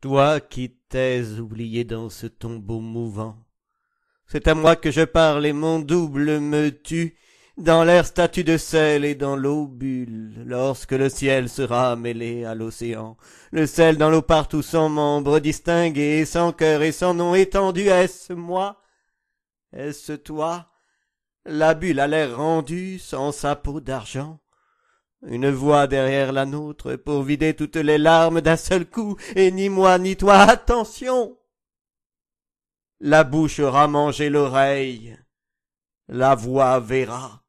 toi qui t'es oublié dans ce tombeau mouvant. C'est à moi que je parle et mon double me tue, dans l'air statue de sel et dans l'eau bulle, lorsque le ciel sera mêlé à l'océan. Le sel dans l'eau partout sans membre distingué, sans cœur et sans nom étendu, est-ce moi? Est-ce toi? La bulle a l'air rendue sans sa peau d'argent? une voix derrière la nôtre pour vider toutes les larmes d'un seul coup, et ni moi ni toi, attention! La bouche aura mangé l'oreille, la voix verra.